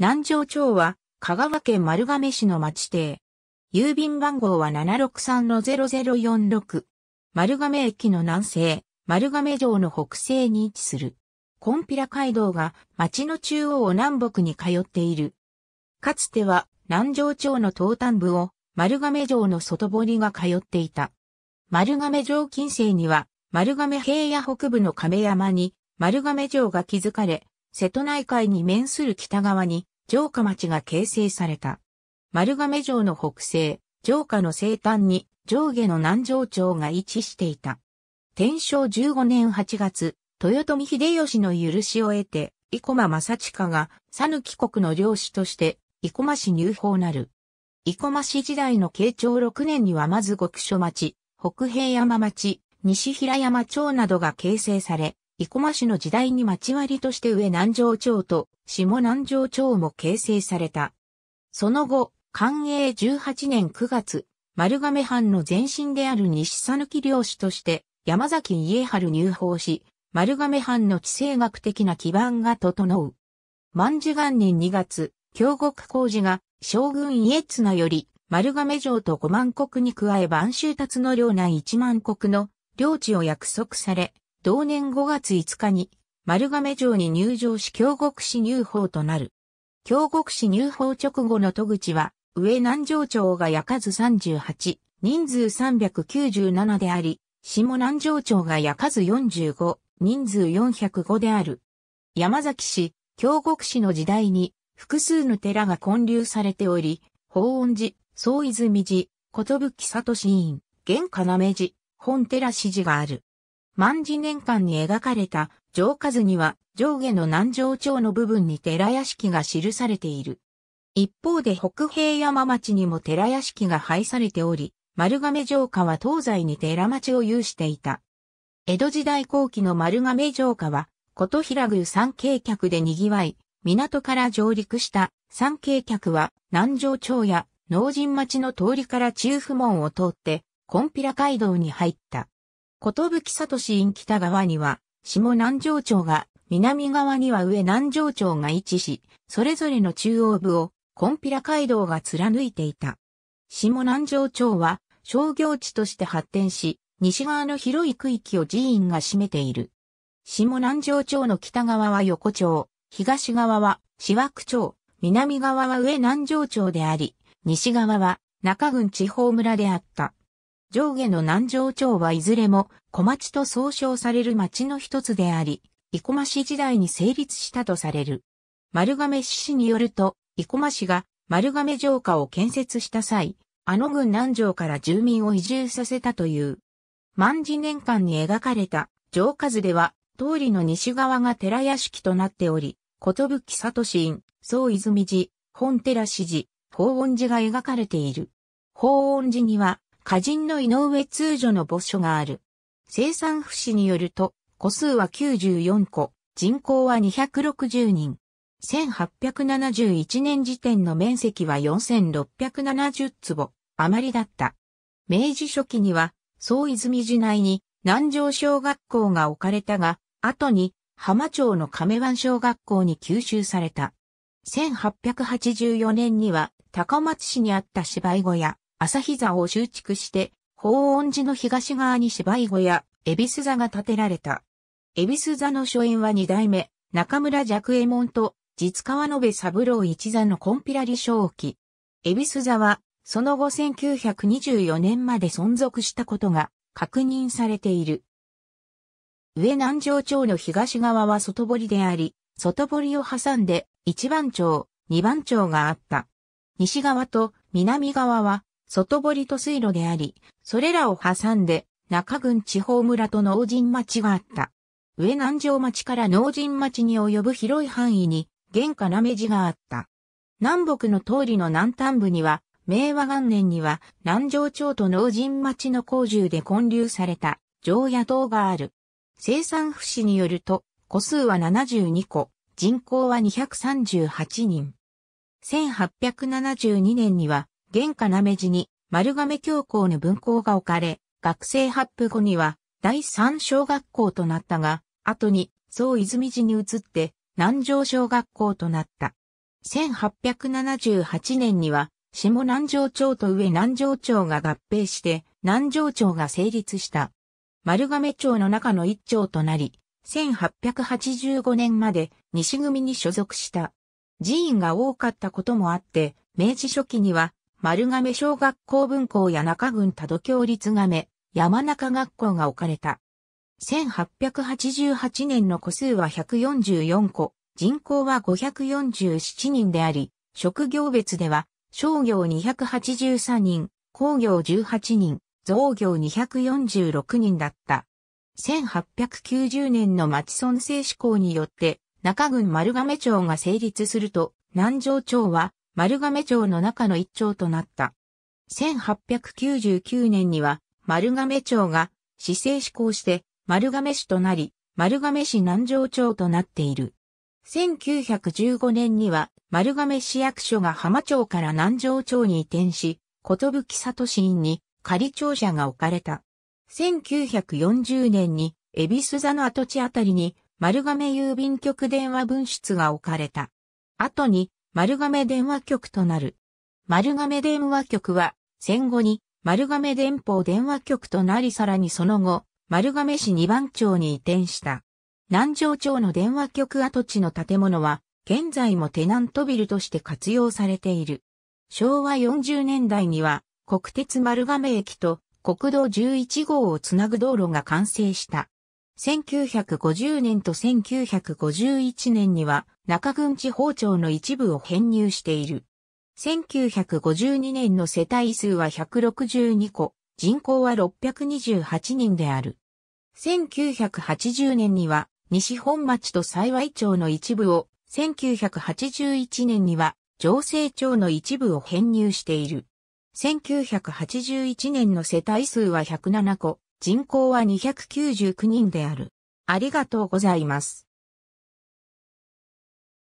南城町は、香川県丸亀市の町邸。郵便番号は763の0046。丸亀駅の南西、丸亀城の北西に位置する。コンピラ街道が町の中央を南北に通っている。かつては南城町の東端部を丸亀城の外堀が通っていた。丸亀城近世には丸亀平野北部の亀山に丸亀城が築かれ、瀬戸内海に面する北側に城下町が形成された。丸亀城の北西、城下の西端に上下の南城町が位置していた。天正15年8月、豊臣秀吉の許しを得て、生駒正親が、讃岐国の領主として、生駒市入法なる。生駒市時代の慶長6年にはまず極所町、北平山町、西平山町などが形成され、生駒市の時代に町割りとして上南城町と下南城町も形成された。その後、寛永18年9月、丸亀藩の前身である西讃岐領主として山崎家春入法し、丸亀藩の地政学的な基盤が整う。万寿元年2月、京国工事が将軍家綱より丸亀城と五万国に加え万州達の領内一万国の領地を約束され、同年5月5日に丸亀城に入城し京国市入法となる。京国市入法直後の戸口は、上南城町が焼かず38、人数397であり、下南城町が焼かず45、人数405である。山崎市、京国市の時代に、複数の寺が建立されており、法恩寺、総泉寺、き里寺院、玄目寺、本寺市寺がある。万事年間に描かれた城下図には上下の南城町の部分に寺屋敷が記されている。一方で北平山町にも寺屋敷が配されており、丸亀城下は東西に寺町を有していた。江戸時代後期の丸亀城下は、琴平宮三景客で賑わい、港から上陸した三景客は南城町や農人町の通りから中府門を通って、コンピラ街道に入った。ことぶき里市院北側には、下南城町が、南側には上南城町が位置し、それぞれの中央部を、コンピラ街道が貫いていた。下南城町は、商業地として発展し、西側の広い区域を寺院が占めている。下南城町の北側は横町、東側は四枠町、南側は上南城町であり、西側は中郡地方村であった。上下の南城町はいずれも小町と総称される町の一つであり、生駒市時代に成立したとされる。丸亀市市によると、生駒市が丸亀城下を建設した際、あの郡南城から住民を移住させたという。万事年間に描かれた城下図では、通りの西側が寺屋敷となっており、ことぶき里市院、総泉寺、本寺市寺、法恩寺が描かれている。法恩寺には、歌人の井上通助の墓所がある。生産不死によると、個数は94個、人口は260人。1871年時点の面積は4670坪、余りだった。明治初期には、総泉寺内に南城小学校が置かれたが、後に浜町の亀湾小学校に吸収された。1884年には高松市にあった芝居小屋、朝日座を修築して、法恩寺の東側に芝居小屋、恵比寿座が建てられた。恵比寿座の初演は二代目、中村若右衛門と、実川延三郎一座のコンピラリ正期。恵比寿座は、その後1924年まで存続したことが確認されている。上南城町の東側は外堀であり、外堀を挟んで一番町、二番町があった。西側と南側は外堀と水路であり、それらを挟んで中郡地方村と農人町があった。上南城町から農人町に及ぶ広い範囲に、玄下なめじがあった。南北の通りの南端部には、明和元年には南城町と農人町の工住で建立された城野島がある。生産不死によると、個数は72個、人口は238人。1872年には現下なめじに丸亀教皇の文校が置かれ、学生発布後には第三小学校となったが、後に総泉寺に移って南城小学校となった。1878年には下南城町と上南城町が合併して南城町が成立した。丸亀町の中の一町となり、1885年まで西組に所属した。寺院が多かったこともあって、明治初期には丸亀小学校分校や中郡多度教立亀、山中学校が置かれた。1888年の個数は144個、人口は547人であり、職業別では、商業283人、工業18人、造業246人だった。1890年の町村制施行によって、中郡丸亀町が成立すると、南城町は丸亀町の中の一町となった。1899年には丸亀町が市政施行して丸亀市となり、丸亀市南城町となっている。1915年には丸亀市役所が浜町から南城町に移転し、ことぶき里市院に仮庁舎が置かれた。1940年に、恵比寿座の跡地あたりに、丸亀郵便局電話分室が置かれた。後に、丸亀電話局となる。丸亀電話局は、戦後に丸亀電報電話局となりさらにその後、丸亀市二番町に移転した。南城町の電話局跡地の建物は、現在もテナントビルとして活用されている。昭和40年代には、国鉄丸亀駅と国道11号をつなぐ道路が完成した。1950年と1951年には中郡地方庁の一部を編入している。1952年の世帯数は162個、人口は628人である。1980年には西本町と幸町の一部を、1981年には城西町の一部を編入している。1981年の世帯数は107個、人口は299人である。ありがとうございます。